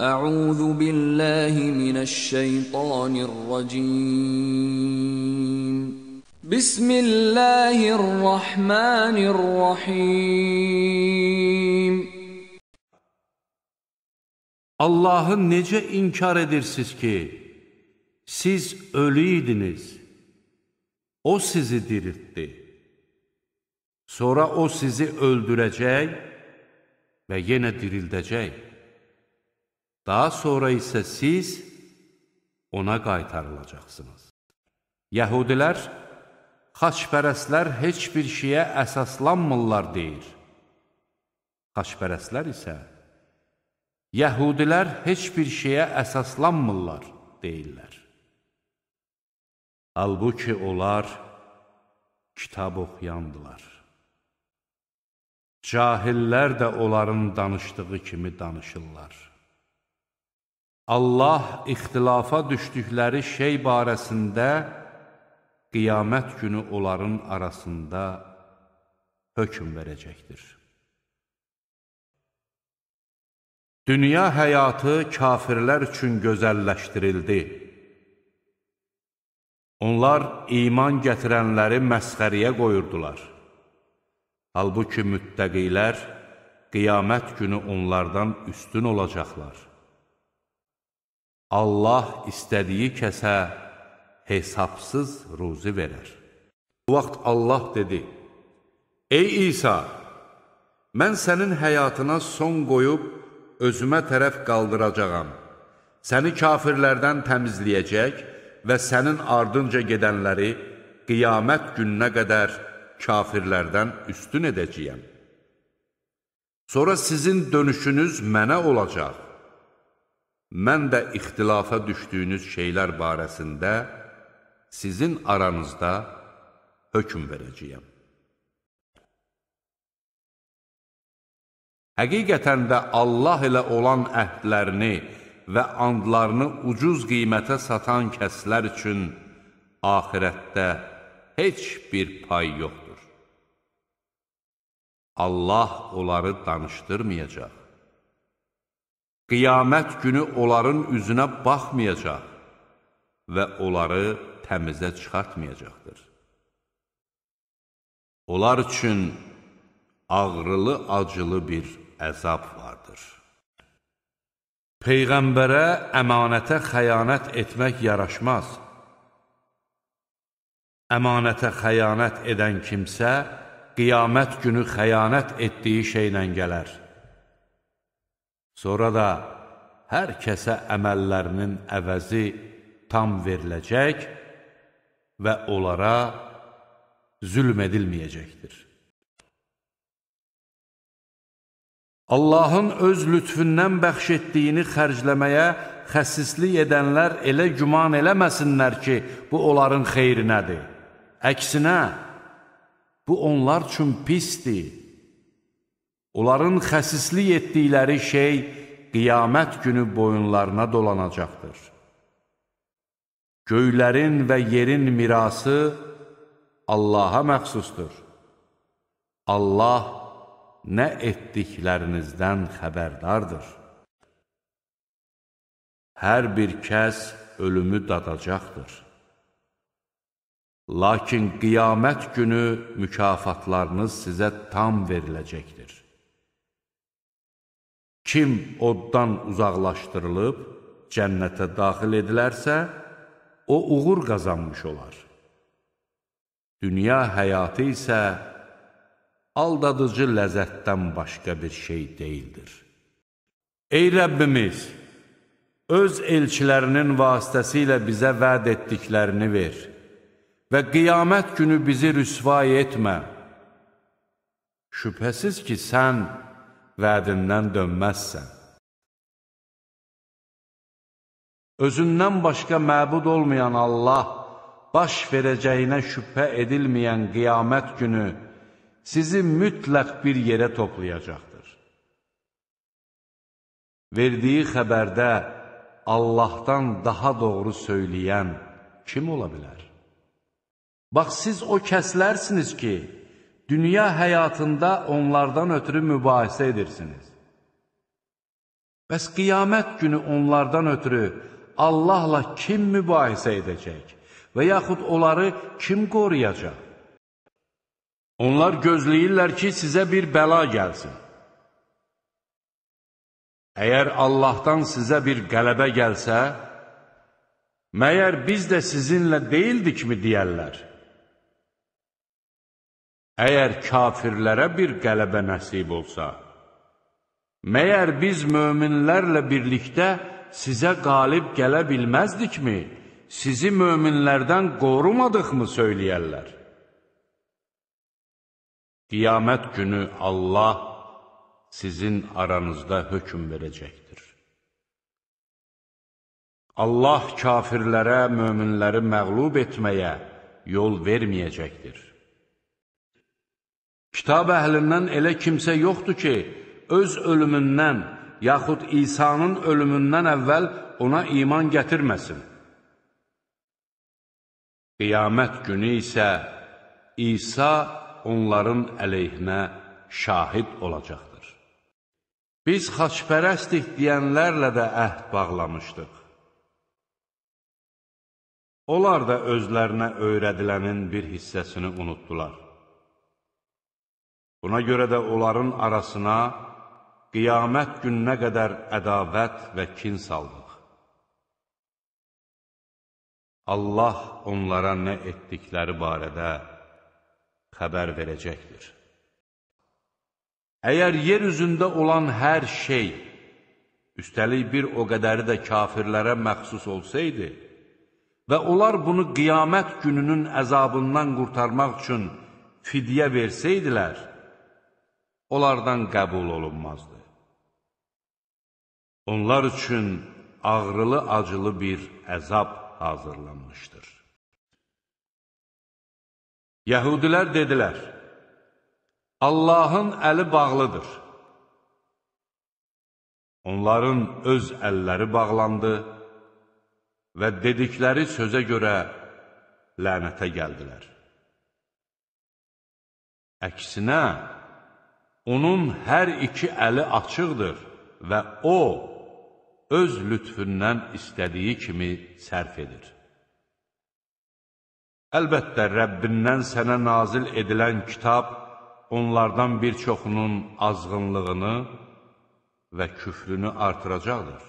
Euzu billahi mineşşeytanirracim. Bismillahirrahmanirrahim. Allah'ı nece inkar edirsiniz ki siz ölüydiniz. O sizi diriltti. Sonra o sizi öldürecek ve yine dirildəcək. Daha sonra isə siz ona qaytarılacaqsınız. Yəhudilər, xaçpərəslər heç bir şeyə əsaslanmırlar deyir. Xaçpərəslər isə, Yəhudilər heç bir şeyə əsaslanmırlar deyirlər. Halbuki onlar kitab oxuyandılar. Cahillər də onların danışdığı kimi danışırlar. Allah ixtilafa düşdükləri şey barəsində qiyamət günü onların arasında hökm verəcəkdir. Dünya həyatı kafirlər üçün gözəlləşdirildi. Onlar iman gətirənləri məsxəriyə qoyurdular. Halbuki müttəqilər qiyamət günü onlardan üstün olacaqlar. Allah istədiyi kəsə hesabsız ruzi verər. Bu vaxt Allah dedi, Ey İsa, mən sənin həyatına son qoyub özümə tərəf qaldıracağam. Səni kafirlərdən təmizləyəcək və sənin ardınca gedənləri qiyamət gününə qədər kafirlərdən üstün edəcəyəm. Sonra sizin dönüşünüz mənə olacaq mən də ixtilafa düşdüyünüz şeylər barəsində sizin aranızda hökm verəcəyəm. Həqiqətən də Allah ilə olan əhdlərini və andlarını ucuz qiymətə satan kəslər üçün axirətdə heç bir pay yoxdur. Allah onları danışdırmayacaq. Qiyamət günü onların üzünə baxmayacaq və onları təmizə çıxartmayacaqdır. Onlar üçün ağrılı-acılı bir əzab vardır. Peyğəmbərə əmanətə xəyanət etmək yaraşmaz. Əmanətə xəyanət edən kimsə, qiyamət günü xəyanət etdiyi şeylə gələr. Sonra da hər kəsə əməllərinin əvəzi tam veriləcək və onlara zülm edilməyəcəkdir. Allahın öz lütfündən bəxş etdiyini xərcləməyə xəsislik edənlər elə güman eləməsinlər ki, bu onların xeyrinədir. Əksinə, bu onlar üçün pisdir. Onların xəsislik etdikləri şey qiyamət günü boyunlarına dolanacaqdır. Göylərin və yerin mirası Allaha məxsusdur. Allah nə etdiklərinizdən xəbərdardır. Hər bir kəs ölümü dadacaqdır. Lakin qiyamət günü mükafatlarınız sizə tam veriləcəkdir. Kim oddan uzaqlaşdırılıb cənnətə daxil edilərsə, o uğur qazanmış olar. Dünya həyatı isə aldadıcı ləzzətdən başqa bir şey deyildir. Ey Rəbbimiz! öz elçilərinin vasitəsilə bizə vəd etdiklərini ver və qiyamət günü bizi rüsvay etmə. Şübhəsiz ki, sən vədindən dönməzsən. Özündən başqa məbud olmayan Allah baş verəcəyinə şübhə edilməyən qiyamət günü sizi mütləq bir yerə toplayacaqdır. Verdiyi xəbərdə Allahdan daha doğru söyləyən kim ola bilər? Bax, siz o kəslərsiniz ki, dünya həyatında onlardan ötürü mübahisə edirsiniz. Bəs qiyamət günü onlardan ötürü Allahla kim mübahisə edəcək və yaxud onları kim qoruyacaq? Onlar gözləyirlər ki, sizə bir bəla gəlsin. Əgər Allahdan sizə bir qələbə gəlsə, məyər biz də sizinlə deyildikmi deyərlər? Əgər kafirlərə bir qələbə nəsib olsa, məyər biz möminlərlə birlikdə sizə qalib gələ bilməzdikmi, sizi möminlərdən qorumadıqmı söyləyərlər? Qiyamət günü Allah sizin aranızda hökum verəcəkdir. Allah kafirlərə möminləri məqlub etməyə yol verməyəcəkdir. Kitab əhlindən elə kimsə yoxdur ki, öz ölümündən, yaxud İsa'nın ölümündən əvvəl ona iman gətirməsin. Qiyamət günü isə İsa onların əleyhinə şahid olacaqdır. Biz xaçpərəstik deyənlərlə də əhd bağlamışdıq. Onlar da özlərinə öyrədilənin bir hissəsini unutdular. Buna görə də onların arasına qiyamət gününə qədər ədavət və kin saldıq. Allah onlara nə etdikləri barədə xəbər verəcəkdir. Əgər yer üzündə olan hər şey, üstəlik bir o qədəri də kafirlərə məxsus olsaydı və onlar bunu qiyamət gününün əzabından qurtarmaq üçün fidyə versəydilər, onlardan qəbul olunmazdı. Onlar üçün ağrılı-acılı bir əzab hazırlanmışdır. Yəhudilər dedilər, Allahın əli bağlıdır. Onların öz əlləri bağlandı və dedikləri sözə görə lənətə gəldilər. Əksinə, Onun hər iki əli açıqdır və O, öz lütfündən istədiyi kimi sərf edir. Əlbəttə, Rəbbindən sənə nazil edilən kitab onlardan bir çoxunun azğınlığını və küfrünü artıracaqdır.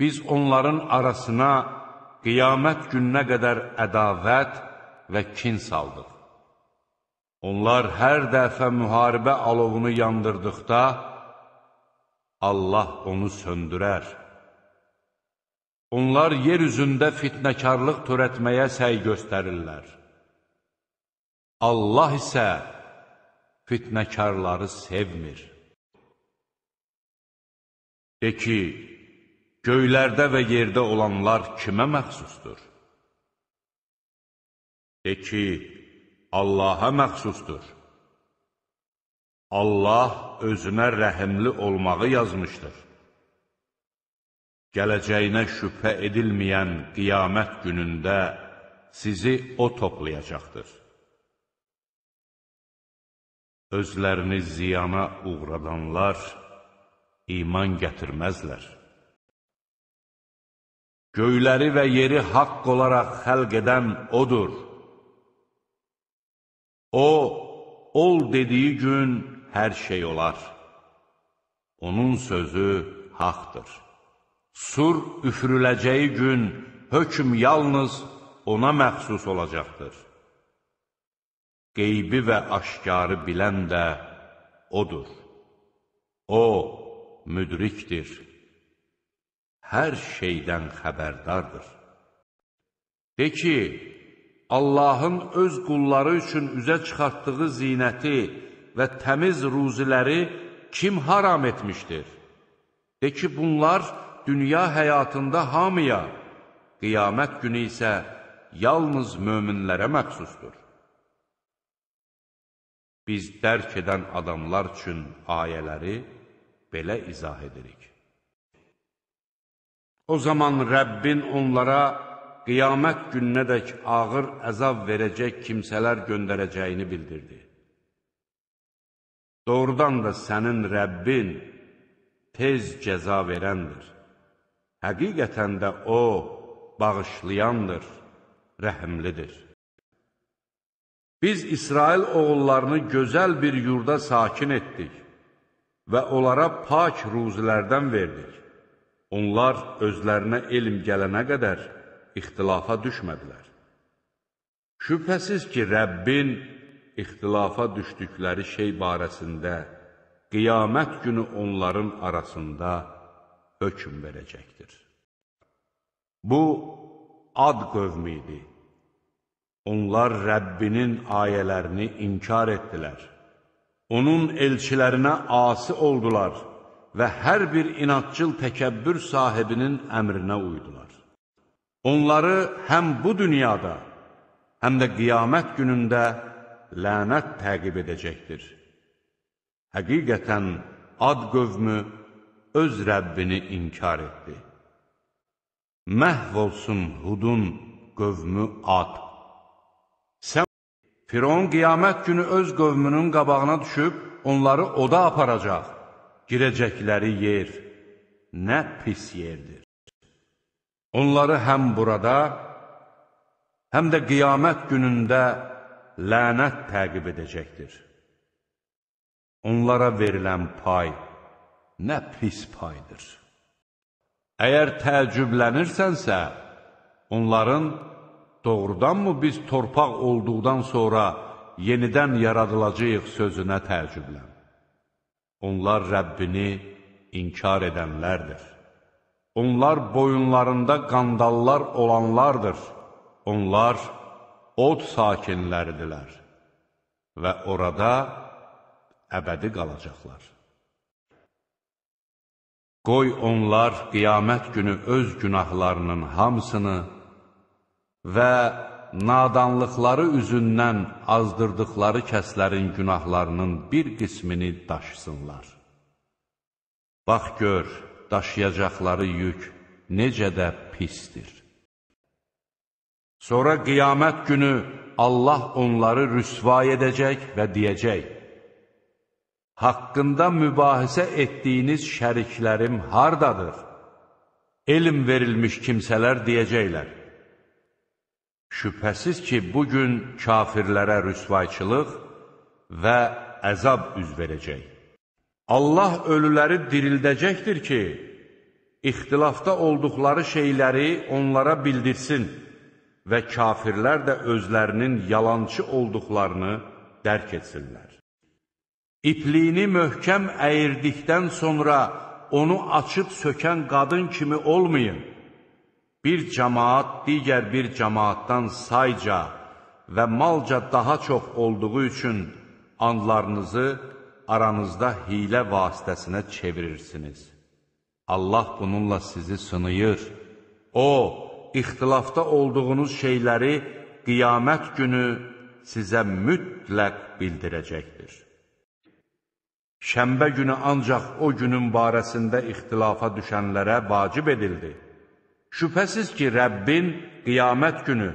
Biz onların arasına qiyamət gününə qədər ədavət və kin saldıq. Onlar hər dəfə müharibə alovunu yandırdıqda, Allah onu söndürər. Onlar yer üzündə fitnəkarlıq törətməyə səy göstərirlər. Allah isə fitnəkarları sevmir. De ki, göylərdə və yerdə olanlar kimə məxsusdur? De ki, Allaha məxsusdur. Allah özünə rəhimli olmağı yazmışdır. Gələcəyinə şübhə edilməyən qiyamət günündə sizi O toplayacaqdır. Özlərini ziyana uğradanlar iman gətirməzlər. Göyləri və yeri haqq olaraq xəlq edən O'dur. O, ol dediyi gün hər şey olar. Onun sözü haqdır. Sur üfürüləcəyi gün hökm yalnız ona məxsus olacaqdır. Qeybi və aşkarı bilən də odur. O, müdrikdir. Hər şeydən xəbərdardır. De ki, Allahın öz qulları üçün üzə çıxartdığı zinəti və təmiz ruziləri kim haram etmişdir? De ki, bunlar dünya həyatında hamıya, qiyamət günü isə yalnız möminlərə məxsusdur. Biz dərk edən adamlar üçün ayələri belə izah edirik. O zaman Rəbbin onlara qiyamət gününədək ağır əzab verəcək kimsələr göndərəcəyini bildirdi. Doğrudan da sənin Rəbbin tez cəza verəndir. Həqiqətən də O bağışlayandır, rəhimlidir. Biz İsrail oğullarını gözəl bir yurda sakin etdik və onlara pak ruzilərdən verdik. Onlar özlərinə elm gələnə qədər ixtilafa düşmədilər. Şübhəsiz ki, Rəbbin ixtilafa düşdükləri şey barəsində qiyamət günü onların arasında hökm verəcəkdir. Bu, ad qövmi idi. Onlar Rəbbinin ayələrini inkar etdilər. Onun elçilərinə asi oldular və hər bir inatçıl təkəbbür sahibinin əmrinə uydular. Onları həm bu dünyada, həm də qiyamət günündə lənət təqib edəcəkdir. Həqiqətən ad qövmü öz Rəbbini inkar etdi. Məhv olsun Hudun qövmü ad. Sən Firon qiyamət günü öz qövmünün qabağına düşüb, onları oda aparacaq. Girəcəkləri yer nə pis yerdir. Onları həm burada, həm də qiyamət günündə lənət təqib edəcəkdir. Onlara verilən pay nə pis paydır. Əgər təəccüblənirsənsə, onların doğrudanmı biz torpaq olduqdan sonra yenidən yaradılacaq sözünə təəccüblən. Onlar Rəbbini inkar edənlərdir. Onlar boyunlarında qandallar olanlardır. Onlar od sakinləridirlər və orada əbədi qalacaqlar. Qoy onlar qiyamət günü öz günahlarının hamısını və nadanlıqları üzündən azdırdıqları kəslərin günahlarının bir qismini daşısınlar. Bax gör, daşıyacaqları yük necə də pistir. Sonra qiyamət günü Allah onları rüsva edəcək və deyəcək, Haqqında mübahisə etdiyiniz şəriklərim hardadır? Elm verilmiş kimsələr deyəcəklər, Şübhəsiz ki, bugün kafirlərə rüsvayçılıq və əzab üz verəcək. Allah ölüləri dirildəcəkdir ki, ixtilafda olduqları şeyləri onlara bildirsin və kafirlər də özlərinin yalançı olduqlarını dərk etsinlər. İpliyini möhkəm əyirdikdən sonra onu açıb sökən qadın kimi olmayın. Bir cəmaat digər bir cəmaatdan sayca və malca daha çox olduğu üçün anlarınızı aranızda hilə vasitəsinə çevirirsiniz. Allah bununla sizi sınıyır. O, ixtilafda olduğunuz şeyləri qiyamət günü sizə mütləq bildirəcəkdir. Şəmbə günü ancaq o günün barəsində ixtilafa düşənlərə vacib edildi. Şübhəsiz ki, Rəbbin qiyamət günü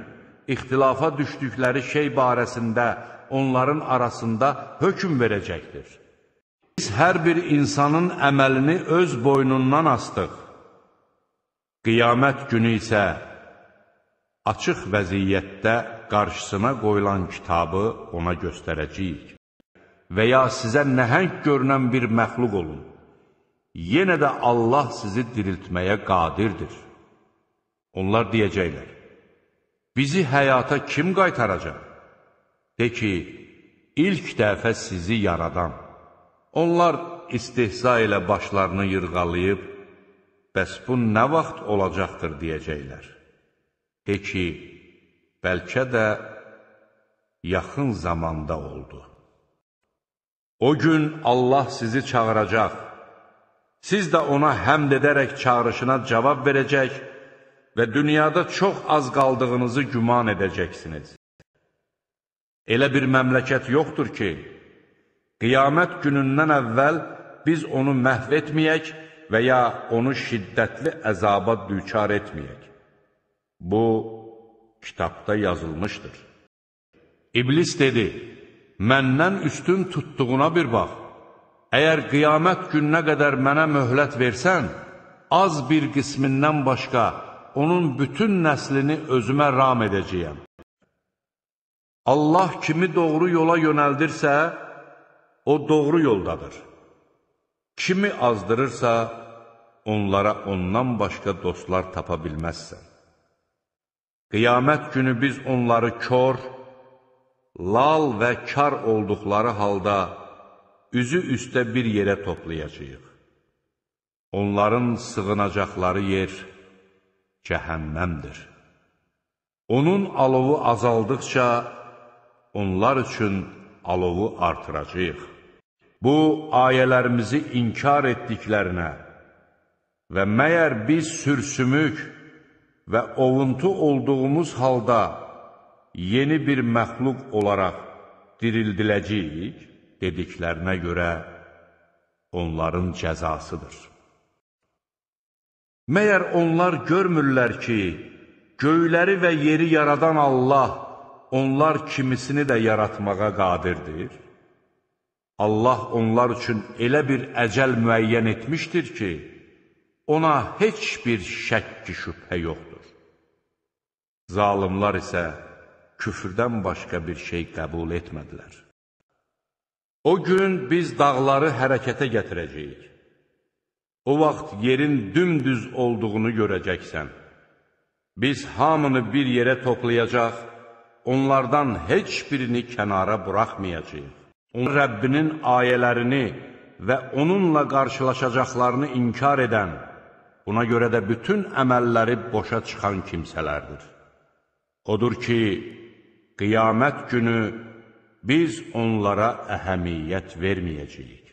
ixtilafa düşdükləri şey barəsində onların arasında hökum verəcəkdir. Biz hər bir insanın əməlini öz boynundan astıq. Qiyamət günü isə açıq vəziyyətdə qarşısına qoyulan kitabı ona göstərəcəyik və ya sizə nəhəng görünən bir məxluq olun. Yenə də Allah sizi diriltməyə qadirdir. Onlar deyəcəklər, bizi həyata kim qaytaracaq? De ki, ilk dəfə sizi yaradan. Onlar istehza ilə başlarını yırğalayıb, bəs bu nə vaxt olacaqdır deyəcəklər. De ki, bəlkə də yaxın zamanda oldu. O gün Allah sizi çağıracaq, siz də ona həmd edərək çağırışına cavab verəcək və dünyada çox az qaldığınızı güman edəcəksiniz. Elə bir məmləkət yoxdur ki, Qiyamət günündən əvvəl biz onu məhv etməyək və ya onu şiddətli əzaba düçar etməyək. Bu, kitabda yazılmışdır. İblis dedi, məndən üstün tutduğuna bir bax. Əgər qiyamət gününə qədər mənə möhlət versən, az bir qismindən başqa onun bütün nəslini özümə ram edəcəyəm. Allah kimi doğru yola yönəldirsə, O doğru yoldadır. Kimi azdırırsa, onlara ondan başqa dostlar tapa bilməzsən. Qiyamət günü biz onları kör, lal və kar olduqları halda üzü üstə bir yerə toplayacaq. Onların sığınacaqları yer cəhənnəmdir. Onun alovu azaldıqca, onlar üçün alovu artıracaq bu ayələrimizi inkar etdiklərinə və məyər biz sürsümük və ovuntu olduğumuz halda yeni bir məxluq olaraq dirildiləcəyik dediklərinə görə onların cəzasıdır. Məyər onlar görmürlər ki, göyləri və yeri yaradan Allah onlar kimisini də yaratmağa qadirdir? Allah onlar üçün elə bir əcəl müəyyən etmişdir ki, ona heç bir şəkki şübhə yoxdur. Zalimlar isə küfrdən başqa bir şey qəbul etmədilər. O gün biz dağları hərəkətə gətirəcəyik. O vaxt yerin dümdüz olduğunu görəcəksən. Biz hamını bir yerə toplayacaq, onlardan heç birini kənara buraxmayacaq. Onun Rəbbinin ayələrini və onunla qarşılaşacaqlarını inkar edən, buna görə də bütün əməlləri boşa çıxan kimsələrdir. Odur ki, qiyamət günü biz onlara əhəmiyyət verməyəcəyik.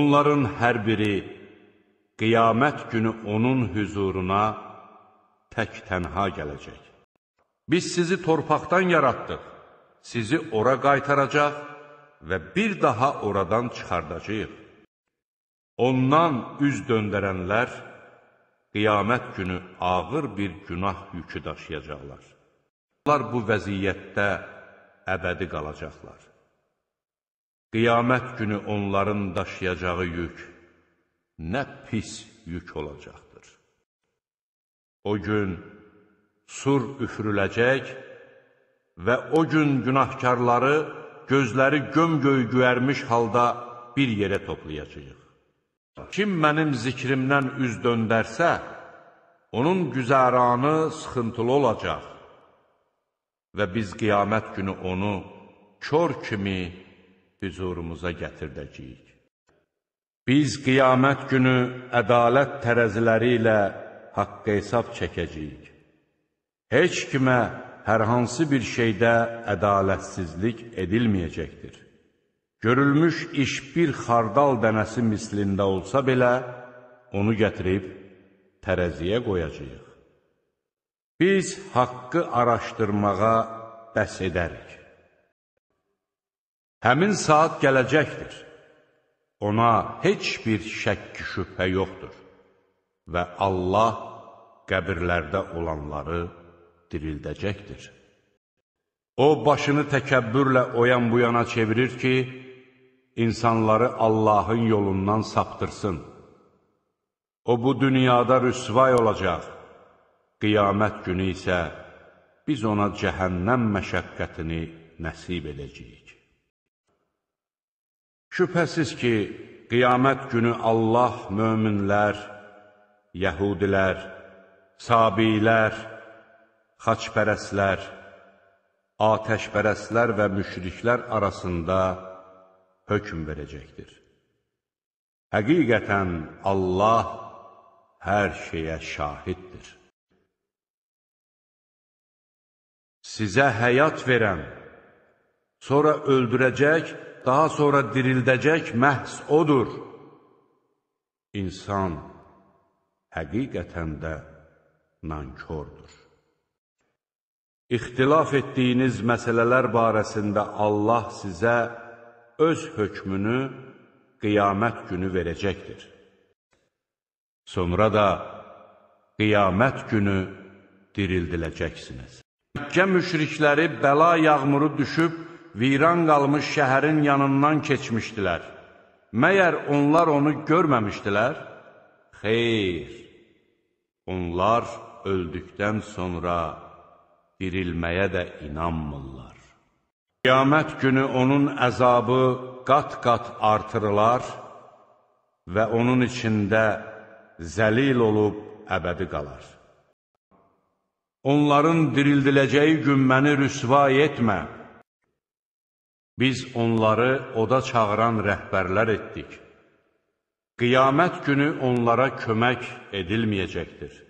Onların hər biri qiyamət günü onun hüzuruna tək-tənha gələcək. Biz sizi torpaqdan yaratdıq sizi ora qaytaracaq və bir daha oradan çıxardacaq. Ondan üz döndərənlər qiyamət günü ağır bir günah yükü daşıyacaqlar. Onlar bu vəziyyətdə əbədi qalacaqlar. Qiyamət günü onların daşıyacağı yük nə pis yük olacaqdır. O gün sur üfürüləcək və o gün günahkarları gözləri gömgöy güyərmiş halda bir yerə toplayacaq. Kim mənim zikrimdən üz döndərsə, onun güzəranı sıxıntılı olacaq və biz qiyamət günü onu kör kimi hüzurumuza gətirdəcəyik. Biz qiyamət günü ədalət tərəziləri ilə haqq hesab çəkəcəyik. Heç kimə hər hansı bir şeydə ədalətsizlik edilməyəcəkdir. Görülmüş iş bir xardal dənəsi mislində olsa belə, onu gətirib tərəziyə qoyacaq. Biz haqqı araşdırmağa bəs edərik. Həmin saat gələcəkdir. Ona heç bir şəkk şübhə yoxdur və Allah qəbirlərdə olanları dirildəcəkdir. O, başını təkəbbürlə oyan bu yana çevirir ki, insanları Allahın yolundan saptırsın. O, bu dünyada rüsvay olacaq, qiyamət günü isə biz ona cəhənnəm məşəqqətini nəsib edəcəyik. Şübhəsiz ki, qiyamət günü Allah möminlər, yəhudilər, sabilər, xaçpərəslər, atəşpərəslər və müşriklər arasında hökm verəcəkdir. Həqiqətən Allah hər şeyə şahiddir. Sizə həyat verən, sonra öldürəcək, daha sonra dirildəcək məhz odur. İnsan həqiqətən də nankordur. İxtilaf etdiyiniz məsələlər barəsində Allah sizə öz hökmünü qiyamət günü verəcəkdir. Sonra da qiyamət günü dirildiləcəksiniz. Məkkə müşrikləri bəla yağmuru düşüb, viran qalmış şəhərin yanından keçmişdilər. Məyər onlar onu görməmişdilər? Xeyr, onlar öldükdən sonra dirilməyə də inanmırlar. Qiyamət günü onun əzabı qat-qat artırılar və onun içində zəlil olub əbədi qalar. Onların dirildiləcəyi gün məni rüsva etmə. Biz onları oda çağıran rəhbərlər etdik. Qiyamət günü onlara kömək edilməyəcəkdir.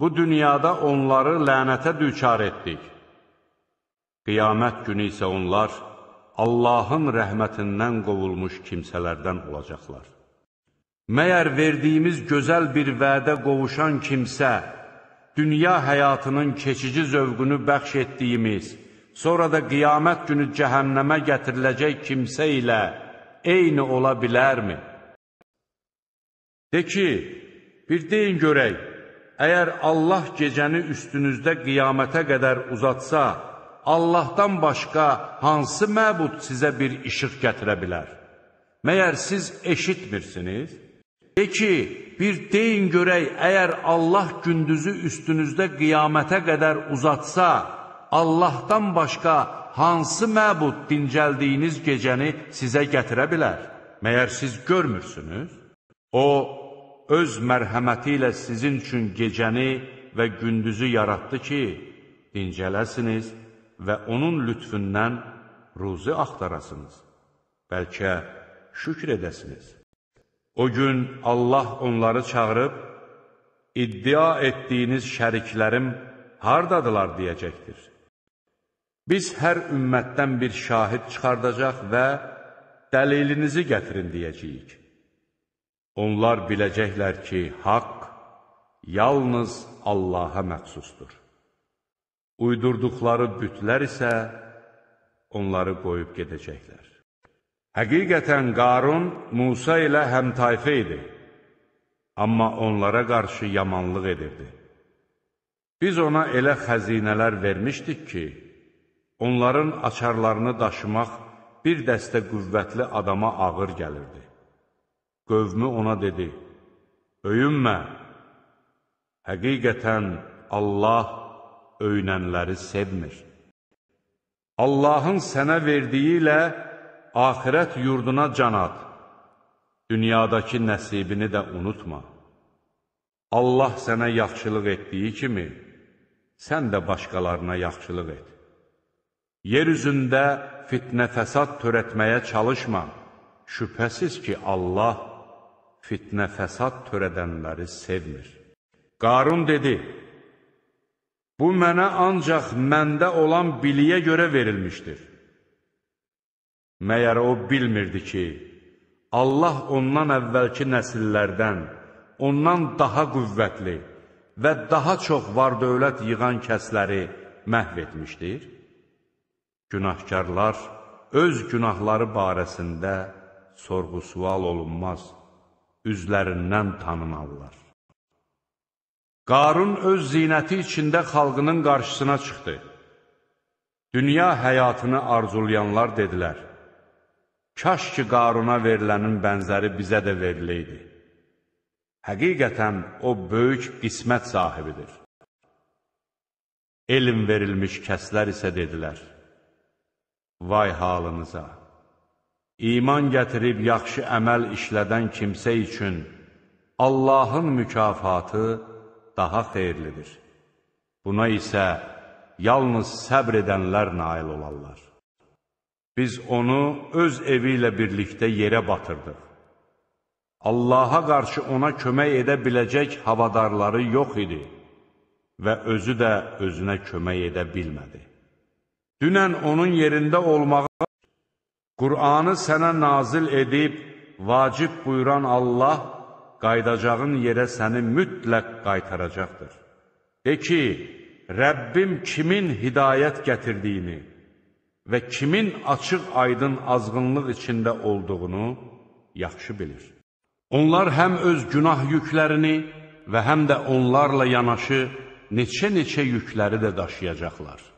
Bu dünyada onları lənətə düçar etdik. Qiyamət günü isə onlar Allahın rəhmətindən qovulmuş kimsələrdən olacaqlar. Məyər verdiyimiz gözəl bir vədə qovuşan kimsə, dünya həyatının keçici zövqünü bəxş etdiyimiz, sonra da qiyamət günü cəhənnəmə gətiriləcək kimsə ilə eyni ola bilərmi? De ki, bir deyin görək, Əgər Allah gecəni üstünüzdə qiyamətə qədər uzatsa, Allahdan başqa hansı məbud sizə bir işıq gətirə bilər? Məyər siz eşitmirsiniz? De ki, bir deyin görək, əgər Allah gündüzü üstünüzdə qiyamətə qədər uzatsa, Allahdan başqa hansı məbud dincəldiyiniz gecəni sizə gətirə bilər? Məyər siz görmürsünüz? O, öz mərhəməti ilə sizin üçün gecəni və gündüzü yaratdı ki, dincələsiniz və onun lütfündən ruzi axtarasınız. Bəlkə şükr edəsiniz. O gün Allah onları çağırıb, iddia etdiyiniz şəriklərim hardadılar deyəcəkdir. Biz hər ümmətdən bir şahid çıxardacaq və dəlilinizi gətirin deyəcəyik. Onlar biləcəklər ki, haqq yalnız Allaha məxsusdur. Uydurduqları bütlər isə onları qoyub gedəcəklər. Həqiqətən Qarun Musa ilə həmtayfə idi, amma onlara qarşı yamanlıq edirdi. Biz ona elə xəzinələr vermişdik ki, onların açarlarını daşımaq bir dəstə qüvvətli adama ağır gəlirdi. Qövmü ona dedi, Öyünmə, həqiqətən Allah öynənləri sevmir. Allahın sənə verdiyi ilə axirət yurduna canat, dünyadakı nəsibini də unutma. Allah sənə yaxşılıq etdiyi kimi, sən də başqalarına yaxşılıq et. Yer üzündə fitnə fəsad törətməyə çalışma, şübhəsiz ki, Allah fitnə fəsad törədənləri sevmir. Qarun dedi, Bu mənə ancaq məndə olan biliyə görə verilmişdir. Məyər o bilmirdi ki, Allah ondan əvvəlki nəsillərdən, ondan daha qüvvətli və daha çox var dövlət yığan kəsləri məhv etmişdir. Günahkarlar öz günahları barəsində sorğu-sual olunmaz üzlərindən tanınarlar. Qarun öz zinəti içində xalqının qarşısına çıxdı. Dünya həyatını arzulayanlar dedilər, Kaş ki, Qaruna verilənin bənzəri bizə də veriləydi. Həqiqətən, o böyük qismət sahibidir. Elm verilmiş kəslər isə dedilər, Vay halınıza! İman gətirib yaxşı əməl işlədən kimsə üçün Allahın mükafatı daha xeyirlidir. Buna isə yalnız səbr edənlər nail olarlar. Biz onu öz evi ilə birlikdə yerə batırdıq. Allaha qarşı ona kömək edə biləcək havadarları yox idi və özü də özünə kömək edə bilmədi. Dünən onun yerində olmağa Qur'anı sənə nazil edib, vacib buyuran Allah, qaydacağın yerə səni mütləq qaytaracaqdır. De ki, Rəbbim kimin hidayət gətirdiyini və kimin açıq aydın azğınlıq içində olduğunu yaxşı bilir. Onlar həm öz günah yüklərini və həm də onlarla yanaşı neçə-neçə yükləri də daşıyacaqlar.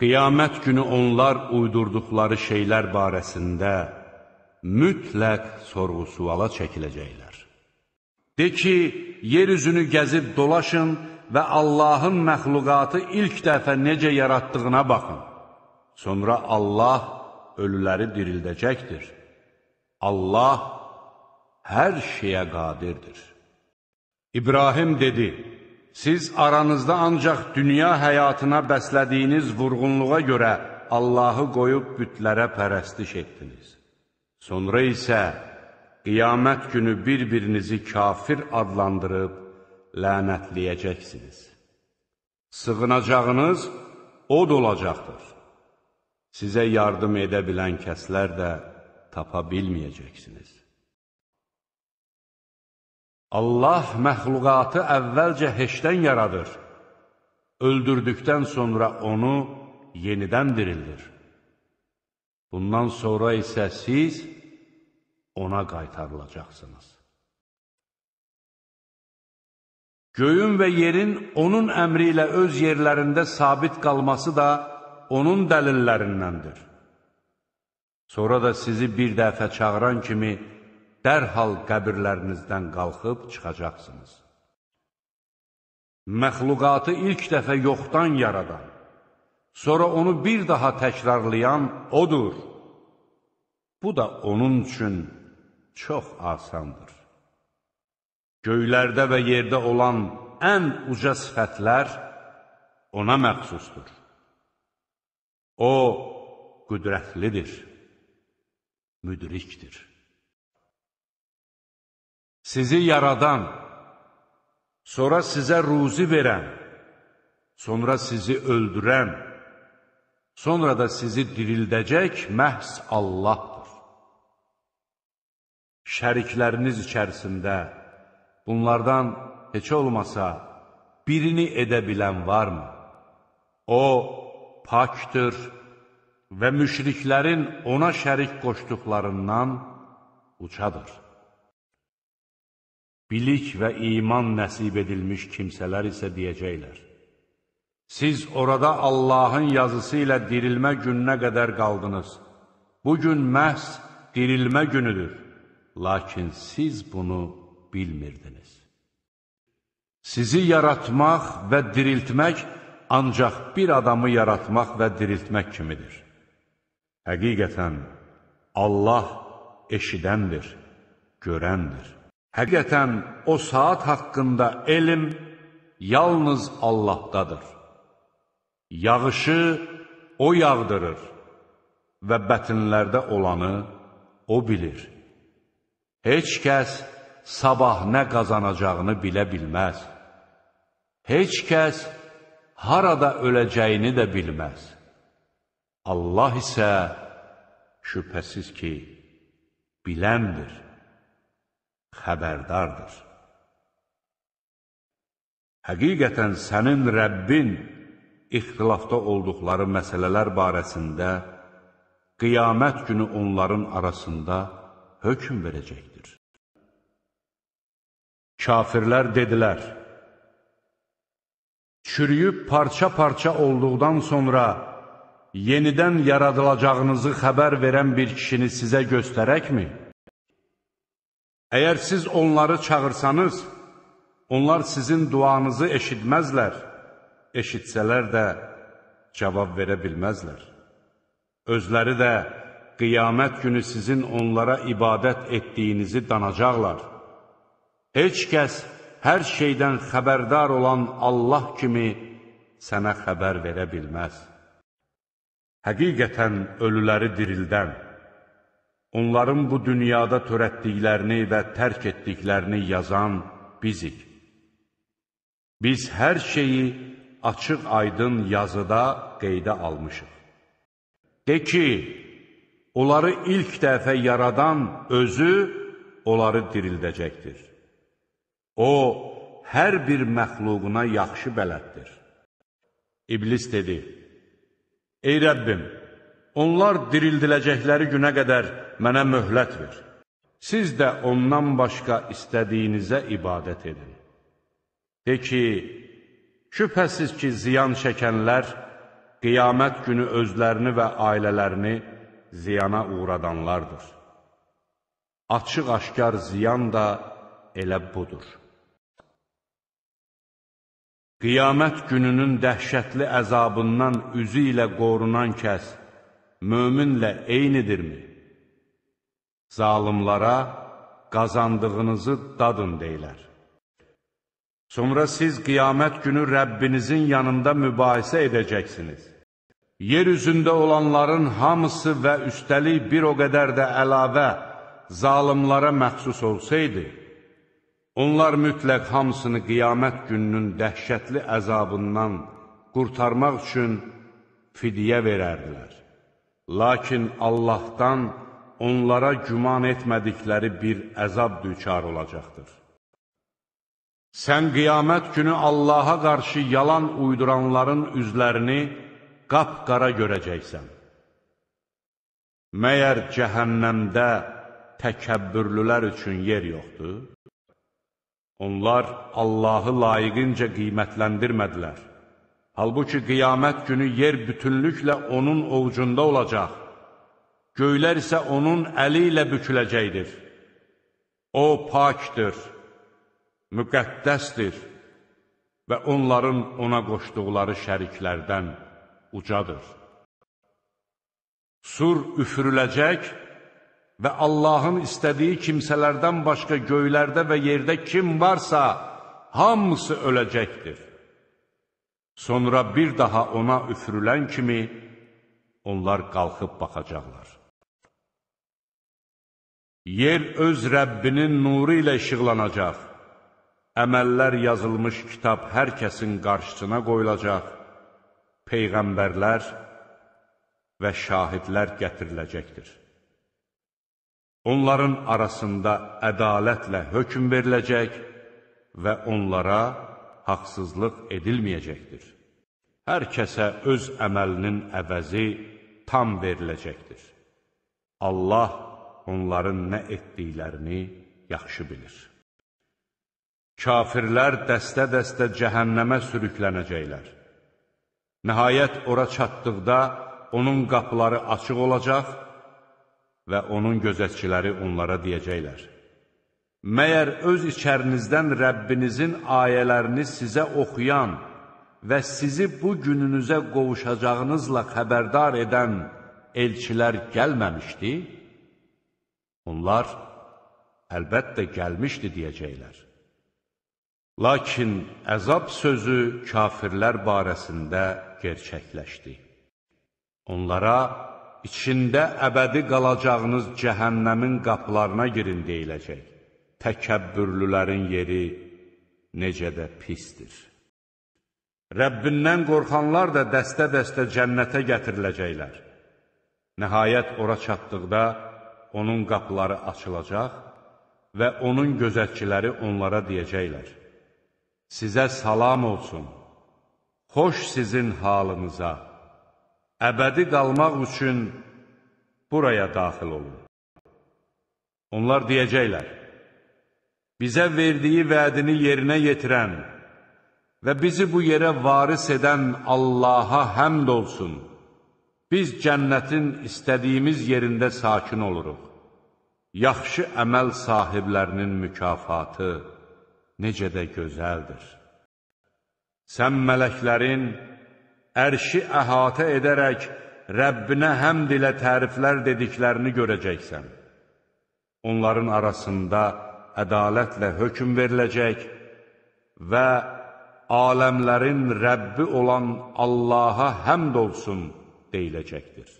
Qiyamət günü onlar uydurduqları şeylər barəsində mütləq sorğu-suala çəkiləcəklər. De ki, yer üzünü gəzib dolaşın və Allahın məxluqatı ilk dəfə necə yaratdığına baxın. Sonra Allah ölüləri dirildəcəkdir. Allah hər şeyə qadirdir. İbrahim dedi, siz aranızda ancaq dünya həyatına bəslədiyiniz vurğunluğa görə Allahı qoyub bütlərə pərəstiş etdiniz. Sonra isə qiyamət günü bir-birinizi kafir adlandırıb lənətləyəcəksiniz. Sığınacağınız od olacaqdır. Sizə yardım edə bilən kəslər də tapa bilməyəcəksiniz. Allah məxluqatı əvvəlcə heçdən yaradır, öldürdükdən sonra onu yenidən dirildir. Bundan sonra isə siz ona qaytarılacaqsınız. Göyün və yerin onun əmri ilə öz yerlərində sabit qalması da onun dəlillərindəndir. Sonra da sizi bir dəfə çağıran kimi dərhal qəbirlərinizdən qalxıb çıxacaqsınız. Məxluqatı ilk dəfə yoxdan yaradan, sonra onu bir daha təkrarlayan odur. Bu da onun üçün çox asandır. Göylərdə və yerdə olan ən uca sifətlər ona məxsusdur. O, qüdrətlidir, müdrikdir sizi yaradan, sonra sizə ruzi verən, sonra sizi öldürən, sonra da sizi dirildəcək məhz Allahdır. Şərikləriniz içərisində bunlardan heç olmasa birini edə bilən varmı? O, pakdır və müşriklərin ona şərik qoşduqlarından uçadır bilik və iman nəsib edilmiş kimsələr isə deyəcəklər. Siz orada Allahın yazısı ilə dirilmə gününə qədər qaldınız. Bu gün məhz dirilmə günüdür. Lakin siz bunu bilmirdiniz. Sizi yaratmaq və diriltmək ancaq bir adamı yaratmaq və diriltmək kimidir. Həqiqətən, Allah eşidəndir, görəndir. Həqiqətən o saat haqqında elm yalnız Allahdadır. Yağışı O yağdırır və bətinlərdə olanı O bilir. Heç kəs sabah nə qazanacağını bilə bilməz. Heç kəs harada öləcəyini də bilməz. Allah isə şübhəsiz ki, biləndir xəbərdardır. Həqiqətən sənin Rəbbin ixtilafda olduqları məsələlər barəsində qiyamət günü onların arasında hökm verəcəkdir. Kafirlər dedilər, çürüyüb parça-parça olduqdan sonra yenidən yaradılacağınızı xəbər verən bir kişini sizə göstərəkmi? mi? Əgər siz onları çağırsanız, onlar sizin duanızı eşitməzlər, eşitsələr də cavab verə bilməzlər. Özləri də qiyamət günü sizin onlara ibadət etdiyinizi danacaqlar. Heç kəs hər şeydən xəbərdar olan Allah kimi sənə xəbər verə bilməz. Həqiqətən ölüləri dirildən, Onların bu dünyada törətdiklərini və tərk etdiklərini yazan bizik. Biz hər şeyi açıq-aydın yazıda qeydə almışıq. De ki, onları ilk dəfə yaradan özü onları dirildəcəkdir. O, hər bir məxluğuna yaxşı bələddir. İblis dedi, Ey Rəbbim, Onlar dirildiləcəkləri günə qədər mənə möhlət ver. Siz də ondan başqa istədiyinizə ibadət edin. De ki, şübhəsiz ki, ziyan çəkənlər qiyamət günü özlərini və ailələrini ziyana uğradanlardır. Açıq-aşkar ziyan da elə budur. Qiyamət gününün dəhşətli əzabından üzü ilə qorunan kəs möminlə eynidirmi? Zalimlara qazandığınızı dadın deyilər. Sonra siz qiyamət günü Rəbbinizin yanında mübahisə edəcəksiniz. Yer üzündə olanların hamısı və üstəlik bir o qədər də əlavə zalimlara məxsus olsaydı, onlar mütləq hamısını qiyamət gününün dəhşətli əzabından qurtarmaq üçün fidyə verərdilər. Lakin Allahdan onlara güman etmədikləri bir əzab düçar olacaqdır. Sən qiyamət günü Allaha qarşı yalan uyduranların üzlərini qapqara görəcəksən. Məyər cəhənnəmdə təkəbbürlülər üçün yer yoxdur? Onlar Allahı layiqincə qiymətləndirmədilər. Halbuki qiyamət günü yer bütünlüklə onun ovcunda olacaq, göylər isə onun əli ilə büküləcəkdir. O pakdır, müqəddəsdir və onların ona qoşduqları şəriklərdən ucadır. Sur üfürüləcək və Allahın istədiyi kimsələrdən başqa göylərdə və yerdə kim varsa, hamısı öləcəkdir. Sonra bir daha ona üfürülən kimi onlar qalxıb baxacaqlar. Yer öz Rəbbinin nuru ilə işıqlanacaq. Əməllər yazılmış kitab hər kəsin qarşısına qoyulacaq. Peyğəmbərlər və şahidlər gətiriləcəkdir. Onların arasında ədalətlə hökm veriləcək və onlara haqsızlıq edilməyəcəkdir. Hər kəsə öz əməlinin əvəzi tam veriləcəkdir. Allah onların nə etdiklərini yaxşı bilir. Kafirlər dəstə-dəstə cəhənnəmə sürüklənəcəklər. Nəhayət ora çatdıqda onun qapıları açıq olacaq və onun gözətçiləri onlara deyəcəklər. Məyər öz içərinizdən Rəbbinizin ayələrini sizə oxuyan və sizi bu gününüzə qovuşacağınızla xəbərdar edən elçilər gəlməmişdi? Onlar, əlbəttə gəlmişdi deyəcəklər. Lakin əzab sözü kafirlər barəsində gerçəkləşdi. Onlara, içində əbədi qalacağınız cəhənnəmin qapılarına girin deyiləcək təkəbbürlülərin yeri necə də pisdir. Rəbbindən qorxanlar da dəstə-dəstə cənnətə gətiriləcəklər. Nəhayət ora çatdıqda onun qapıları açılacaq və onun gözətçiləri onlara deyəcəklər, Sizə salam olsun, xoş sizin halınıza, əbədi qalmaq üçün buraya daxil olun. Onlar deyəcəklər, bizə verdiyi vədini yerinə yetirən və bizi bu yerə varis edən Allaha həmd olsun. Biz cənnətin istədiyimiz yerində sakin oluruq. Yaxşı əməl sahiblərinin mükafatı necə də gözəldir. Sən mələklərin ərşi əhatə edərək Rəbbinə həmd ilə təriflər dediklərini görəcəksən. Onların arasında ədalətlə hökm veriləcək və aləmlərin Rəbbi olan Allaha həmd olsun deyiləcəkdir.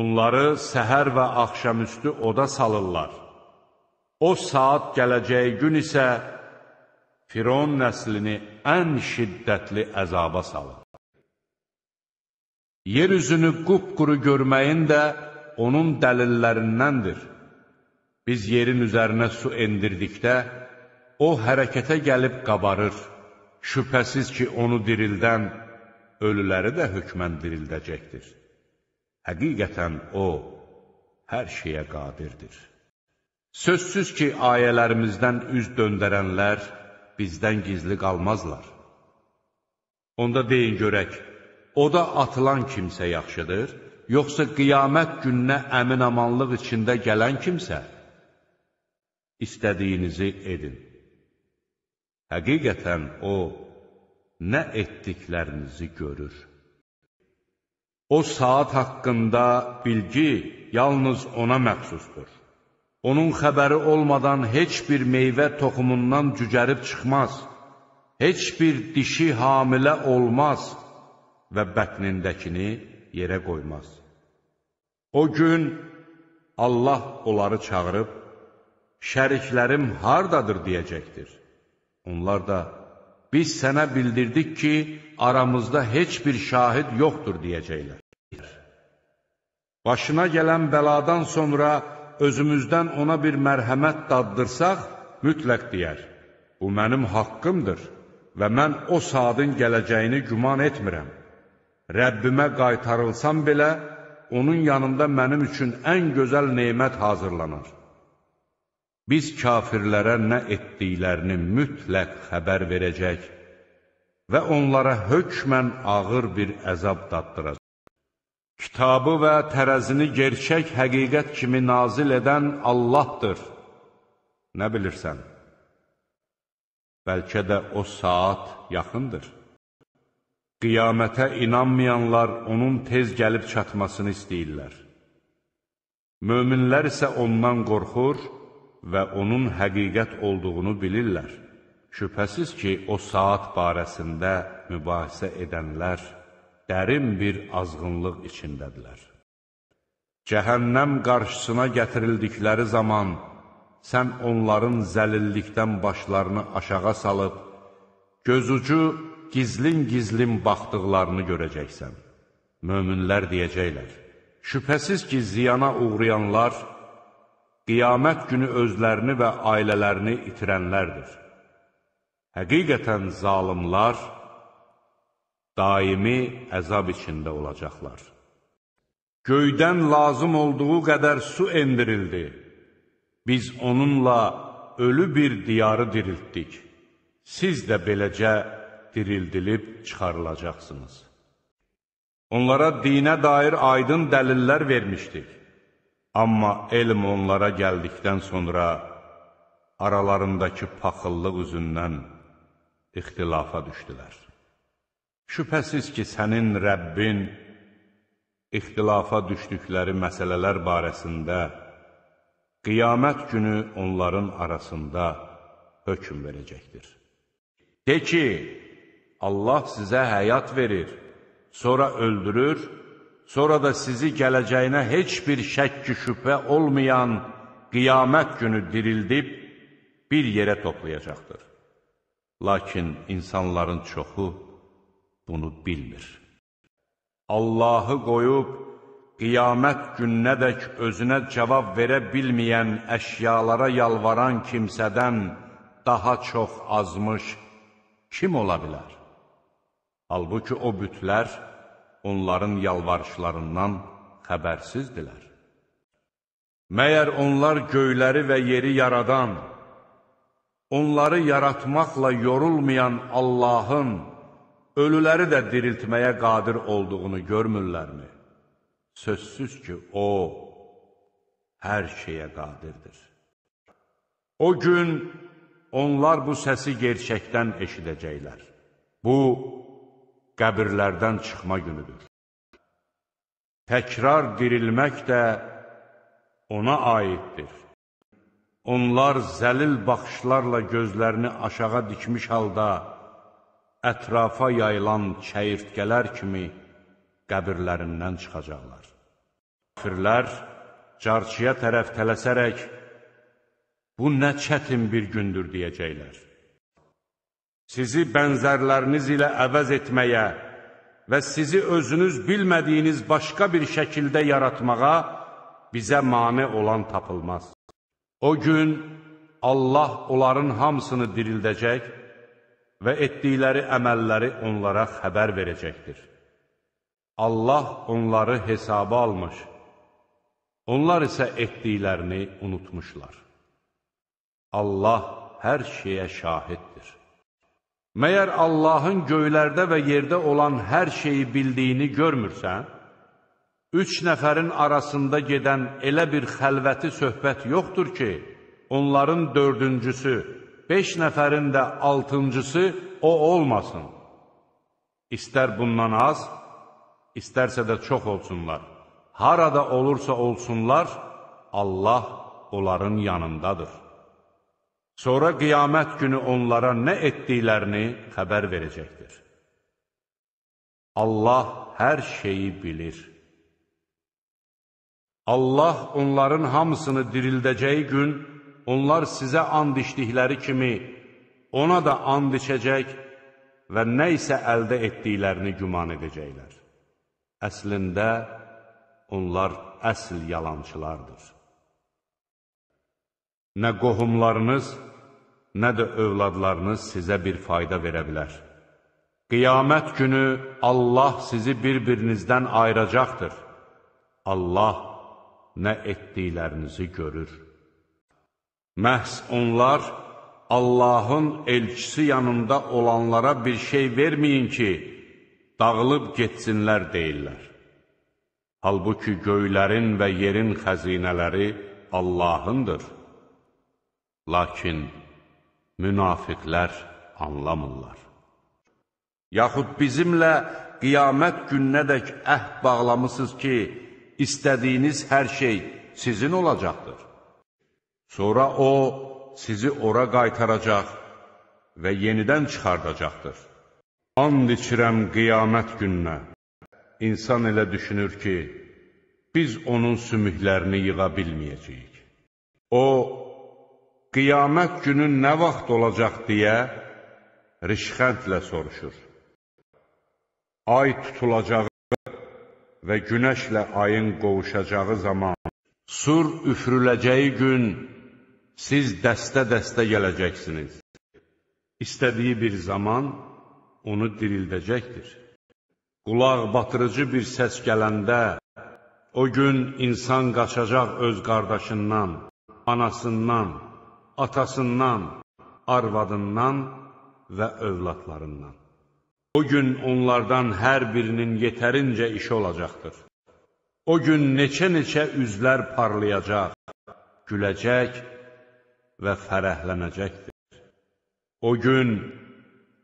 Onları səhər və axşamüstü oda salırlar. O saat gələcəyi gün isə Firon nəslini ən şiddətli əzaba salır. Yer üzünü qupquru görməyin də onun dəlillərindəndir. Biz yerin üzərinə su endirdikdə, o hərəkətə gəlib qabarır. Şübhəsiz ki, onu dirildən, ölüləri də hökmən dirildəcəkdir. Həqiqətən o, hər şeyə qadirdir. Sözsüz ki, ayələrimizdən üz döndərənlər bizdən gizli qalmazlar. Onda deyin görək, oda atılan kimsə yaxşıdır, yoxsa qiyamət gününə əmin amanlıq içində gələn kimsə? istədiyinizi edin. Həqiqətən O, nə etdiklərinizi görür. O saat haqqında bilgi yalnız ona məxsusdur. Onun xəbəri olmadan heç bir meyvə toxumundan cücərib çıxmaz, heç bir dişi hamilə olmaz və bətnindəkini yerə qoymaz. O gün Allah onları çağırıb, şəriklərim hardadır deyəcəkdir. Onlar da, biz sənə bildirdik ki, aramızda heç bir şahid yoxdur deyəcəklər. Başına gələn bəladan sonra özümüzdən ona bir mərhəmət daddırsaq, mütləq deyər, bu mənim haqqımdır və mən o saatın gələcəyini güman etmirəm. Rəbbimə qaytarılsam belə, onun yanında mənim üçün ən gözəl neymət hazırlanır. Biz kafirlərə nə etdiklərini mütləq xəbər verəcək və onlara hökmən ağır bir əzab dattıracaq. Kitabı və tərəzini gerçək həqiqət kimi nazil edən Allahdır. Nə bilirsən? Bəlkə də o saat yaxındır. Qiyamətə inanmayanlar onun tez gəlib çatmasını istəyirlər. Möminlər isə ondan qorxur və onun həqiqət olduğunu bilirlər. Şübhəsiz ki, o saat barəsində mübahisə edənlər dərin bir azğınlıq içindədirlər. Cəhənnəm qarşısına gətirildikləri zaman sən onların zəlillikdən başlarını aşağı salıb, gözucu gizlin-gizlin baxdıqlarını görəcəksən. Möminlər deyəcəklər, şübhəsiz ki, ziyana uğrayanlar, qiyamət günü özlərini və ailələrini itirənlərdir. Həqiqətən zalimlar daimi əzab içində olacaqlar. Göydən lazım olduğu qədər su endirildi. Biz onunla ölü bir diyarı diriltdik. Siz də beləcə dirildilib çıxarılacaqsınız. Onlara dinə dair aydın dəlillər vermişdik. Amma elm onlara gəldikdən sonra aralarındakı paxıllıq üzündən ixtilafa düşdülər. Şübhəsiz ki, sənin Rəbbin ixtilafa düşdükləri məsələlər barəsində qiyamət günü onların arasında hökm verəcəkdir. De ki, Allah sizə həyat verir, sonra öldürür, sonra da sizi gələcəyinə heç bir şəkk-şübhə olmayan qiyamət günü dirildib bir yerə toplayacaqdır. Lakin insanların çoxu bunu bilmir. Allahı qoyub qiyamət gününədək özünə cavab verə bilməyən əşyalara yalvaran kimsədən daha çox azmış kim ola bilər? Halbuki o bütlər, onların yalvarışlarından xəbərsizdilər. Məyər onlar göyləri və yeri yaradan, onları yaratmaqla yorulmayan Allahın ölüləri də diriltməyə qadir olduğunu görmürlərmi? Sözsüz ki, O, hər şeyə qadirdir. O gün onlar bu səsi gerçəkdən eşidəcəklər. Bu, qəbirlərdən çıxma günüdür. Təkrar dirilmək də ona aiddir. Onlar zəlil baxışlarla gözlərini aşağı dikmiş halda ətrafa yayılan çəyirtkələr kimi qəbirlərindən çıxacaqlar. Kafirlər carçıya tərəf tələsərək, bu nə çətin bir gündür deyəcəklər sizi bənzərləriniz ilə əvəz etməyə və sizi özünüz bilmədiyiniz başqa bir şəkildə yaratmağa bizə mane olan tapılmaz. O gün Allah onların hamısını dirildəcək və etdikləri əməlləri onlara xəbər verəcəkdir. Allah onları hesaba almış, onlar isə etdiklərini unutmuşlar. Allah hər şeyə şahiddir. Məyər Allahın göylərdə və yerdə olan hər şeyi bildiyini görmürsən? Üç nəfərin arasında gedən elə bir xəlvəti söhbət yoxdur ki, onların dördüncüsü, beş nəfərin də altıncısı o olmasın. İstər bundan az, istərsə də çox olsunlar. Harada olursa olsunlar, Allah onların yanındadır. Sonra qiyamət günü onlara nə etdiklərini xəbər verəcəkdir. Allah hər şeyi bilir. Allah onların hamısını dirildəcəyi gün, onlar sizə and içdikləri kimi, ona da and içəcək və nə isə əldə etdiklərini güman edəcəklər. Əslində, onlar əsl yalançılardır. Nə qohumlarınız, nə də övladlarınız sizə bir fayda verə bilər. Qiyamət günü Allah sizi bir-birinizdən ayıracaqdır. Allah nə etdiklərinizi görür. Məhz onlar Allahın elçisi yanında olanlara bir şey verməyin ki, dağılıb getsinlər deyirlər. Halbuki göylərin və yerin xəzinələri Allahındır. Lakin münafiqlər anlamırlar. Yaxud bizimlə qiyamət gününədək əhd bağlamısınız ki, istədiyiniz hər şey sizin olacaqdır. Sonra o, sizi ora qaytaracaq və yenidən çıxardacaqdır. And içirəm qiyamət gününə. İnsan elə düşünür ki, biz onun sümüklərini yığa bilməyəcəyik. O, qiyamət günü nə vaxt olacaq deyə rişxəndlə soruşur. Ay tutulacağı və günəşlə ayın qovuşacağı zaman, sur üfrüləcəyi gün siz dəstə-dəstə gələcəksiniz. İstədiyi bir zaman onu dirildəcəkdir. Qulaq batırıcı bir səs gələndə, o gün insan qaçacaq öz qardaşından, anasından, atasından, arvadından və övladlarından. O gün onlardan hər birinin yetərincə işi olacaqdır. O gün neçə-neçə üzlər parlayacaq, güləcək və fərəhlənəcəkdir. O gün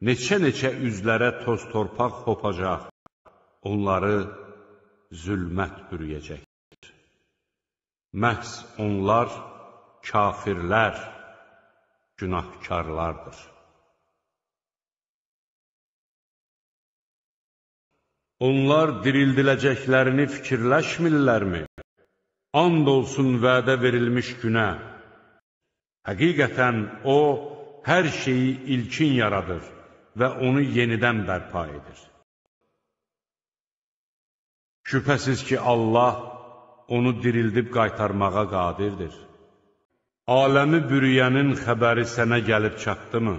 neçə-neçə üzlərə toz torpaq hopacaq, onları zülmət bürüyəcəkdir. Məhz onlar kafirlər, günahkarlardır. Onlar dirildiləcəklərini fikirləşmirlərmi? And olsun vədə verilmiş günə. Həqiqətən o, hər şeyi ilkin yaradır və onu yenidən bərpa edir. Şübhəsiz ki, Allah onu dirildib qaytarmağa qadirdir aləmi bürüyənin xəbəri sənə gəlib çatdımı?